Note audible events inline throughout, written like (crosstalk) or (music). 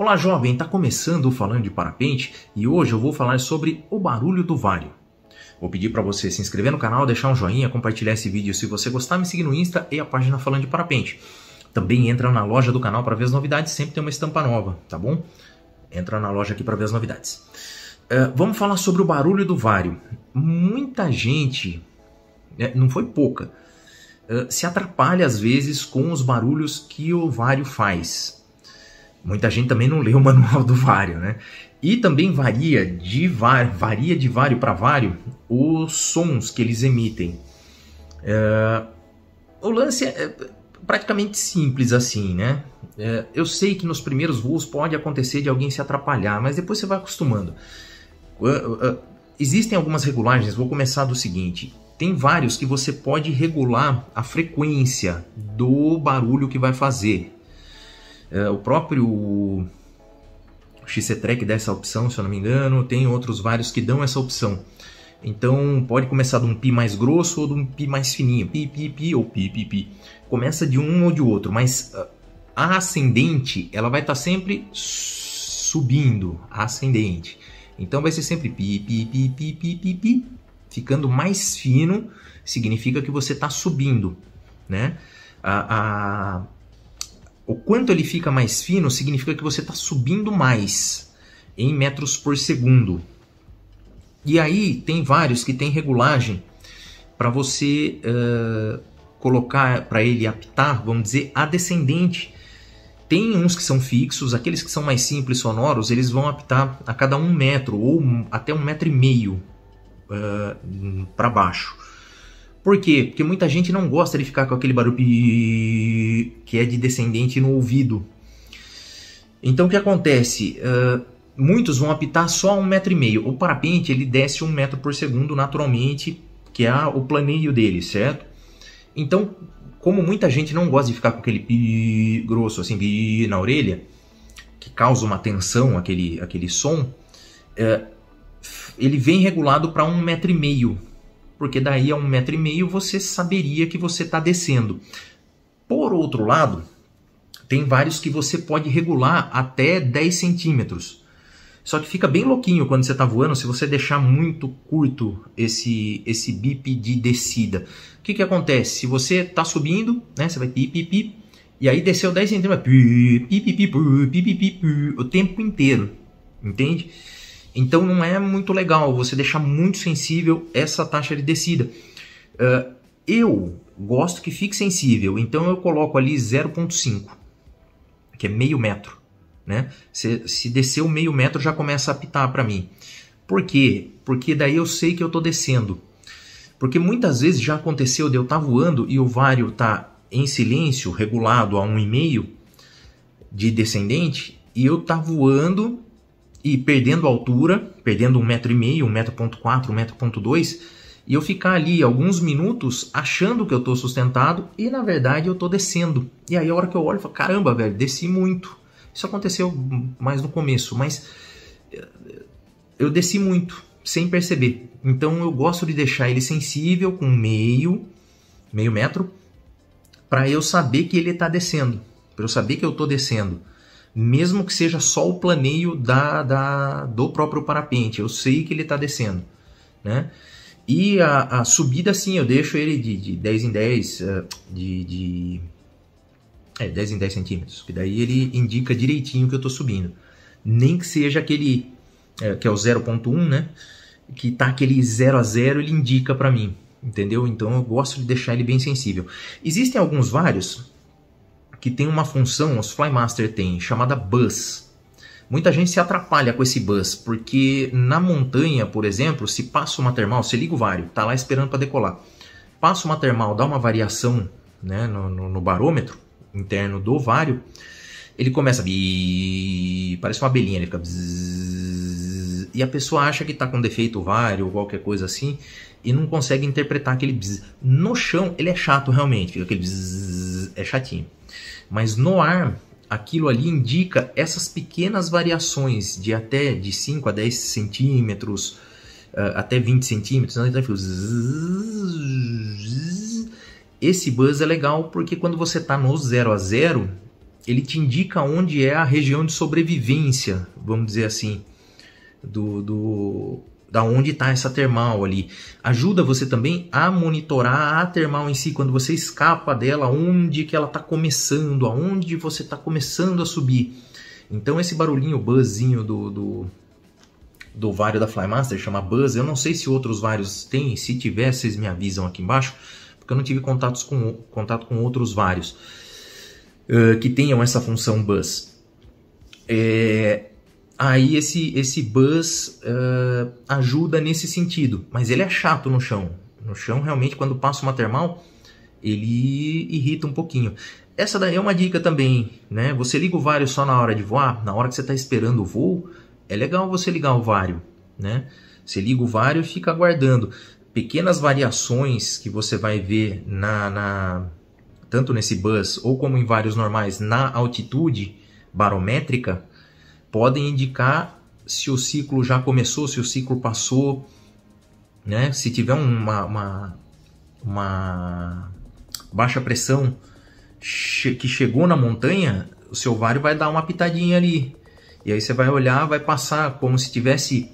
Olá jovem, está começando o Falando de Parapente e hoje eu vou falar sobre o barulho do vário. Vou pedir para você se inscrever no canal, deixar um joinha, compartilhar esse vídeo se você gostar, me seguir no Insta e a página Falando de Parapente. Também entra na loja do canal para ver as novidades, sempre tem uma estampa nova, tá bom? Entra na loja aqui para ver as novidades. Uh, vamos falar sobre o barulho do vário. Muita gente, né, não foi pouca, uh, se atrapalha às vezes com os barulhos que o vário faz Muita gente também não lê o manual do Vario, né? E também varia de, var, varia de vário para vário os sons que eles emitem. É, o lance é, é praticamente simples assim, né? É, eu sei que nos primeiros voos pode acontecer de alguém se atrapalhar, mas depois você vai acostumando. existem algumas regulagens, vou começar do seguinte: tem vários que você pode regular a frequência do barulho que vai fazer. É, o próprio XC-Track dá essa opção, se eu não me engano, tem outros vários que dão essa opção. Então pode começar de um pi mais grosso ou de um pi mais fininho, pi, pi, pi ou pi, pi, pi. Começa de um ou de outro, mas ah, a ascendente ela vai estar tá sempre subindo, ascendente. Então vai ser sempre pi, pi, pi, pi, pi, pi, pi. Ficando mais fino significa que você está subindo, né? A, a, o quanto ele fica mais fino significa que você está subindo mais em metros por segundo. E aí tem vários que tem regulagem para você uh, colocar para ele apitar, vamos dizer, a descendente. Tem uns que são fixos, aqueles que são mais simples, sonoros, eles vão apitar a cada um metro ou até um metro e meio uh, para baixo. Por quê? Porque muita gente não gosta de ficar com aquele barulho que é de descendente no ouvido. Então o que acontece? Uh, muitos vão apitar só a um metro e meio. O parapente ele desce um metro por segundo naturalmente, que é o planeio dele, certo? Então, como muita gente não gosta de ficar com aquele pi grosso assim pi na orelha, que causa uma tensão aquele, aquele som, eh, ele vem regulado para um metro e meio porque daí a um metro e meio você saberia que você está descendo. Por outro lado, tem vários que você pode regular até 10 centímetros. Só que fica bem louquinho quando você está voando se você deixar muito curto esse esse bip de descida. O que, que acontece? Se você está subindo, né, você vai pip, pip, e aí desceu 10 centímetros, pip, pip, pi, pi, pi, pi, o tempo inteiro, entende? Então não é muito legal você deixar muito sensível essa taxa de descida. Uh, eu gosto que fique sensível, então eu coloco ali 0,5, que é meio metro. Né? Se, se descer o meio metro já começa a apitar para mim. Por quê? Porque daí eu sei que eu estou descendo. Porque muitas vezes já aconteceu de eu estar tá voando e o vário está em silêncio, regulado a 1,5 de descendente, e eu tá voando e perdendo altura, perdendo um metro e meio, um metro ponto quatro, um metro ponto dois, e eu ficar ali alguns minutos achando que eu estou sustentado e na verdade eu estou descendo. E aí a hora que eu olho, eu falo, caramba, velho, desci muito. Isso aconteceu mais no começo, mas eh, eu desci muito sem perceber. Então eu gosto de deixar ele sensível com meio, meio metro, para eu saber que ele está descendo, para eu saber que eu estou descendo mesmo que seja só o planeio da, da do próprio parapente. Eu sei que ele está descendo, né? E a, a, subida, sim, eu deixo ele de, de 10 em 10, eh, de, de é, 10 em 10 centímetros, que daí ele indica direitinho que eu estou subindo. Nem que seja aquele, é, que é o 0.1, né? Que tá aquele 0 a 0, ele indica para mim, entendeu? Então eu gosto de deixar ele bem sensível. Existem alguns vários que tem uma função, os Flymaster tem, chamada buzz. Muita gente se atrapalha com esse buzz porque na montanha, por exemplo, se passa uma termal, você liga o vário, tá lá esperando para decolar. Passa uma termal, dá uma variação né, no, no, no barômetro interno do vário, ele começa a parece uma abelhinha, ele fica e a pessoa acha que está com defeito vário ou qualquer coisa assim e não consegue interpretar aquele no chão ele é chato realmente, fica aquele é chatinho. Mas no ar, aquilo ali indica essas pequenas variações de até de 5 a 10 centímetros, eh, até 20 centímetros. Né? Então, Esse buzz é legal porque quando você está no 0 a 0, ele te indica onde é a região de sobrevivência, vamos dizer assim, do, do, da onde está essa termal ali. Ajuda você também a monitorar a termal em si, quando você escapa dela, onde que ela está começando, aonde você está começando a subir. Então esse barulhinho, buzzinho do, do, do vário da Flymaster, chama buzz, eu não sei se outros vários têm, se tiver vocês me avisam aqui embaixo, porque eu não tive contatos com, contato com outros vários uh, que tenham essa função buzz. É, Aí esse, esse buzz uh, ajuda nesse sentido, mas ele é chato no chão. No chão, realmente, quando passa uma termal, ele irrita um pouquinho. Essa daí é uma dica também, né? Você liga o vário só na hora de voar, na hora que você está esperando o voo, é legal você ligar o vário, né? Você liga o vário e fica aguardando. Pequenas variações que você vai ver na, na tanto nesse bus ou como em vários normais na altitude barométrica, podem indicar se o ciclo já começou, se o ciclo passou, né? Se tiver uma, uma, uma baixa pressão che que chegou na montanha, o seu ovário vai dar uma pitadinha ali. E aí você vai olhar, vai passar como se tivesse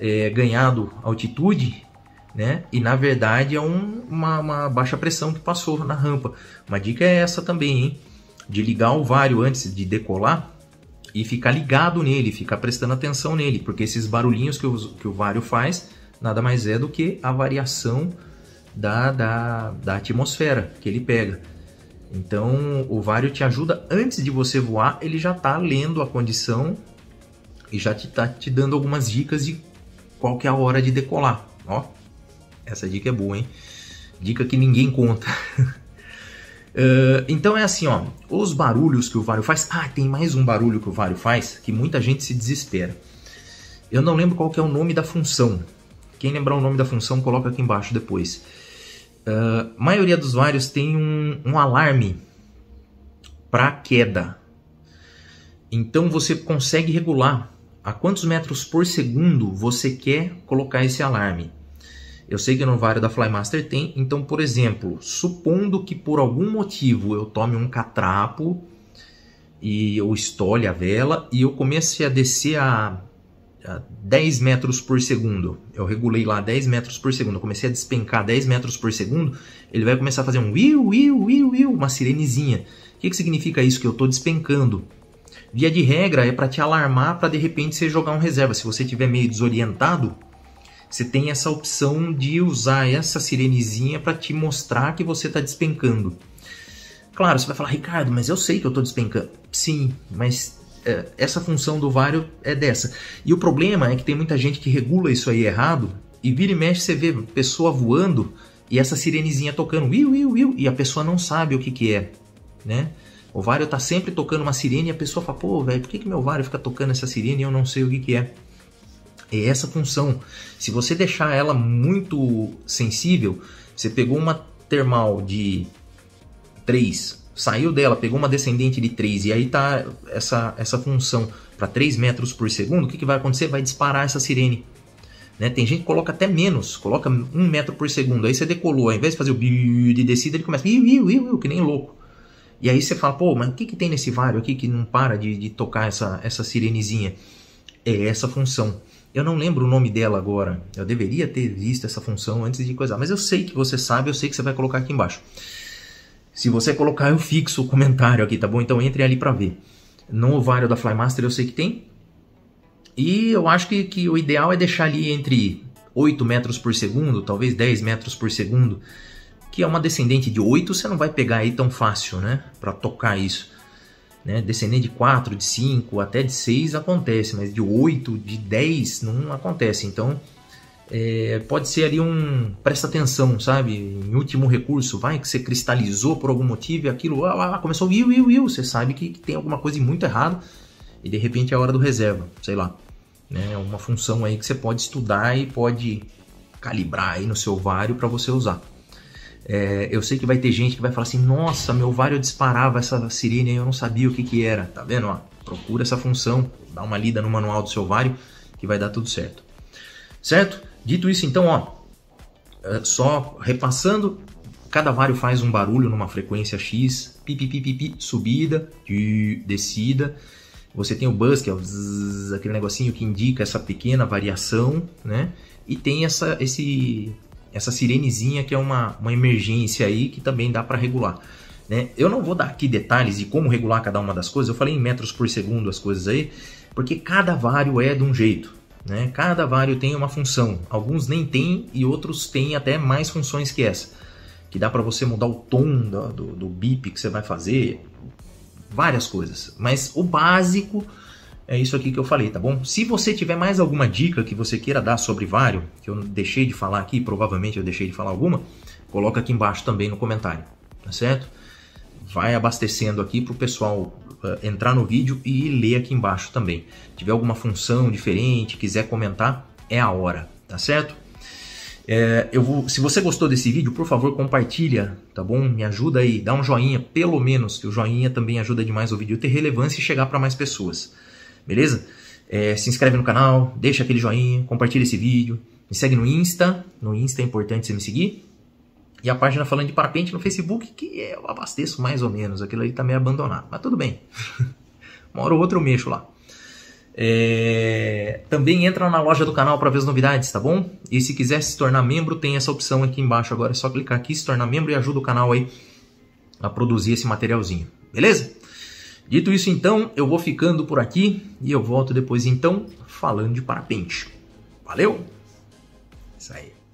é, ganhado altitude, né? E na verdade é um, uma, uma, baixa pressão que passou na rampa. Uma dica é essa também, hein? De ligar o ovário antes de decolar, e ficar ligado nele, ficar prestando atenção nele, porque esses barulhinhos que o, que o vário faz nada mais é do que a variação da, da, da atmosfera que ele pega. Então o vário te ajuda antes de você voar, ele já está lendo a condição e já está te, tá te dando algumas dicas de qual que é a hora de decolar. Ó, essa dica é boa, hein? Dica que ninguém conta. (laughs) Uh, então é assim, ó, os barulhos que o Vario faz. Ah, tem mais um barulho que o Vario faz que muita gente se desespera. Eu não lembro qual é o nome da função. Quem lembrar o nome da função, coloca aqui embaixo depois. Uh, maioria dos vários tem um, um alarme para queda. Então você consegue regular a quantos metros por segundo você quer colocar esse alarme. Eu sei que no vário da Flymaster tem, então, por exemplo, supondo que por algum motivo eu tome um catrapo e eu estole a vela e eu comece a descer a, a 10 metros por segundo. Eu regulei lá 10 metros por segundo, eu comecei a despencar 10 metros por segundo, ele vai começar a fazer um uiu uiu uiu uma sirenezinha. O que, que significa isso? Que eu estou despencando. Via de regra é para te alarmar para de repente você jogar um reserva. Se você estiver meio desorientado, você tem essa opção de usar essa sirenezinha para te mostrar que você está despencando. Claro, você vai falar, Ricardo, mas eu sei que eu estou despencando. Sim, mas é, essa função do vário é dessa. E o problema é que tem muita gente que regula isso aí errado e vira e mexe você vê pessoa voando e essa sirenezinha tocando, iu, iu, iu, e a pessoa não sabe o que, que é, né? O vário tá sempre tocando uma sirene e a pessoa fala, pô, velho, por que, que meu vário fica tocando essa sirene e eu não sei o que, que é? É essa função. Se você deixar ela muito sensível, você pegou uma termal de 3, saiu dela, pegou uma descendente de 3 e aí tá essa, essa função para 3 metros por segundo, o que, que vai acontecer? Vai disparar essa sirene. Né? Tem gente que coloca até menos, coloca 1 um metro por segundo. Aí você decolou, ao invés de fazer o biu de descida, ele começa biu, biu, biu, que nem louco. E aí você fala, pô, mas o que, que tem nesse vário aqui que não para de, de tocar essa, essa sirenezinha? É essa função. Eu não lembro o nome dela agora. Eu deveria ter visto essa função antes de coisar. Mas eu sei que você sabe, eu sei que você vai colocar aqui embaixo. Se você colocar, eu fixo o comentário aqui, tá bom? Então entre ali para ver. No ovário da Flymaster eu sei que tem. E eu acho que, que o ideal é deixar ali entre 8 metros por segundo, talvez 10 metros por segundo. Que é uma descendente de 8, você não vai pegar aí tão fácil, né? Para tocar isso. Né? Descender de 4, de 5, até de 6 acontece, mas de 8, de 10 não acontece. Então é, pode ser ali um. Presta atenção, sabe? Em último recurso, vai que você cristalizou por algum motivo e aquilo ah, ah, começou iu, iu, iu. Você sabe que, que tem alguma coisa muito errada e de repente é a hora do reserva, sei lá. Né? É uma função aí que você pode estudar e pode calibrar aí no seu vário para você usar. É, eu sei que vai ter gente que vai falar assim: nossa, meu ovário disparava essa sirene e eu não sabia o que, que era. Tá vendo? Ó, procura essa função, dá uma lida no manual do seu ovário que vai dar tudo certo. Certo? Dito isso, então, ó, é, só repassando, cada vário faz um barulho numa frequência X, pi, pi, pi, pi, pi subida, descida. Você tem o buzz, que é o zzz, aquele negocinho que indica essa pequena variação, né? E tem essa, esse essa sirenezinha que é uma, uma emergência aí que também dá para regular. Né? Eu não vou dar aqui detalhes de como regular cada uma das coisas, eu falei em metros por segundo as coisas aí, porque cada vário é de um jeito. Né? Cada vário tem uma função, alguns nem tem e outros têm até mais funções que essa. Que dá para você mudar o tom do, do, do bip que você vai fazer, várias coisas. Mas o básico é isso aqui que eu falei, tá bom? Se você tiver mais alguma dica que você queira dar sobre Vário, que eu deixei de falar aqui, provavelmente eu deixei de falar alguma, coloca aqui embaixo também no comentário, tá certo? Vai abastecendo aqui para o pessoal uh, entrar no vídeo e ler aqui embaixo também. Se tiver alguma função diferente, quiser comentar, é a hora, tá certo? É, eu vou, se você gostou desse vídeo, por favor, compartilha, tá bom? Me ajuda aí, dá um joinha, pelo menos, que o joinha também ajuda demais o vídeo ter relevância e chegar para mais pessoas beleza? É, se inscreve no canal, deixa aquele joinha, compartilha esse vídeo, me segue no Insta, no Insta é importante você me seguir. E a página falando de parapente no Facebook, que é, eu abasteço mais ou menos, aquilo ali tá meio abandonado, mas tudo bem. (laughs) Uma hora ou outra eu mexo lá. É... Também entra na loja do canal para ver as novidades, tá bom? E se quiser se tornar membro, tem essa opção aqui embaixo agora. É só clicar aqui, se tornar membro e ajuda o canal aí a produzir esse materialzinho. Beleza? Dito isso, então, eu vou ficando por aqui e eu volto depois, então, falando de parapente. Valeu? Isso aí.